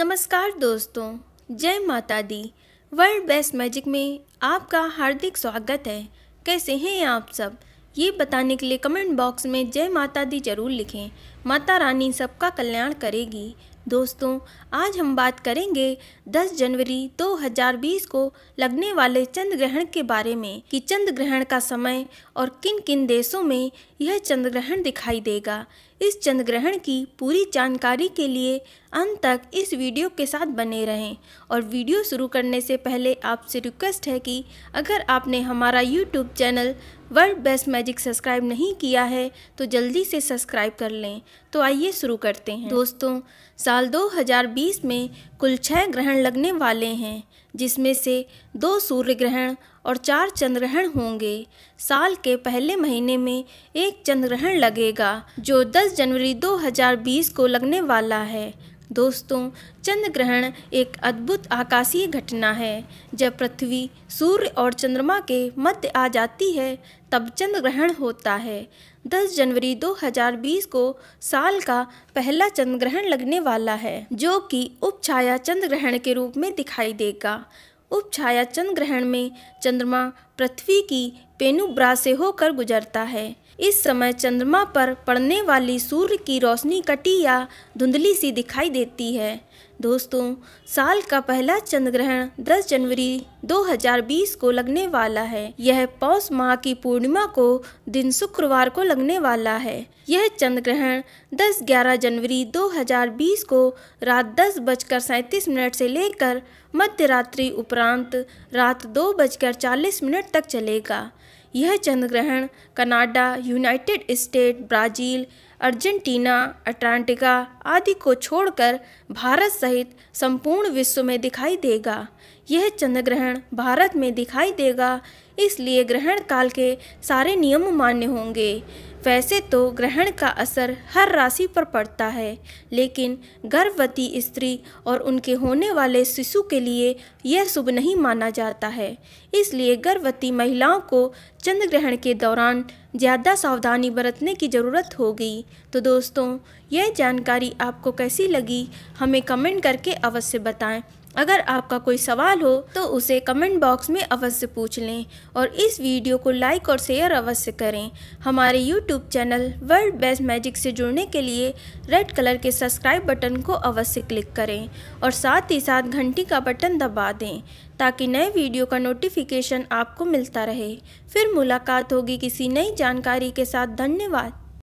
नमस्कार दोस्तों जय माता दी वर्ल्ड बेस्ट मैजिक में आपका हार्दिक स्वागत है कैसे हैं आप सब ये बताने के लिए कमेंट बॉक्स में जय माता दी जरूर लिखें माता रानी सबका कल्याण करेगी दोस्तों आज हम बात करेंगे 10 जनवरी 2020 को लगने वाले चंद्र ग्रहण के बारे में कि चंद्र ग्रहण का समय और किन किन देशों में यह चंद्र ग्रहण दिखाई देगा इस चंद्र ग्रहण की पूरी जानकारी के लिए अंत तक इस वीडियो के साथ बने रहें और वीडियो शुरू करने से पहले आपसे रिक्वेस्ट है कि अगर आपने हमारा YouTube channel world best magic subscribe नहीं किया है तो जल्दी से सब्सक्राइब कर लें तो आइए शुरू करते हैं दोस्तों साल 2020 में कुल छः ग्रहण लगने वाले हैं जिसमें से दो सूर्य ग्रहण और चार ग्रहण होंगे साल के पहले महीने में एक ग्रहण लगेगा जो 10 जनवरी 2020 को लगने वाला है दोस्तों चंद्र ग्रहण एक अद्भुत आकाशीय घटना है जब पृथ्वी सूर्य और चंद्रमा के मध्य आ जाती है तब चंद्र ग्रहण होता है 10 जनवरी 2020 को साल का पहला चंद्र ग्रहण लगने वाला है जो कि उपछाया चंद्र ग्रहण के रूप में दिखाई देगा उपछाया चंद्र ग्रहण में चंद्रमा पृथ्वी की पेनुब्रा से होकर गुजरता है इस समय चंद्रमा पर पड़ने वाली सूर्य की रोशनी कटी या धुंधली सी दिखाई देती है दोस्तों साल का पहला चंद्र ग्रहण 10 जनवरी 2020 को लगने वाला है यह पौष माह की पूर्णिमा को दिन शुक्रवार को लगने वाला है यह चंद्र ग्रहण 10-11 जनवरी 2020 को रात दस बजकर सैंतीस मिनट से लेकर मध्य रात्रि उपरांत रात दो बजकर चालीस मिनट तक चलेगा यह चंद्र ग्रहण Canada United State Brazil Argentina Atlantica आदि को छोड़कर भारत सहित संपूर्ण विश्व में दिखाई देगा यह चंद्र ग्रहण भारत में दिखाई देगा इसलिए ग्रहण काल के सारे नियम मान्य होंगे वैसे तो ग्रहण का असर हर राशि पर पड़ता है लेकिन गर्भवती स्त्री और उनके होने वाले शिशु के लिए यह शुभ नहीं माना जाता है इसलिए गर्भवती महिलाओं को चंद्र ग्रहण के दौरान ज़्यादा सावधानी बरतने की ज़रूरत होगी तो दोस्तों यह जानकारी आपको कैसी लगी हमें कमेंट करके अवश्य बताएं अगर आपका कोई सवाल हो तो उसे कमेंट बॉक्स में अवश्य पूछ लें और इस वीडियो को लाइक और शेयर अवश्य करें हमारे YouTube channel world best magic से जुड़ने के लिए रेड कलर के सब्सक्राइब बटन को अवश्य क्लिक करें और साथ ही साथ घंटी का बटन दबा दें ताकि नए वीडियो का नोटिफिकेशन आपको मिलता रहे फिर मुलाकात होगी किसी नई जानकारी के साथ धन्यवाद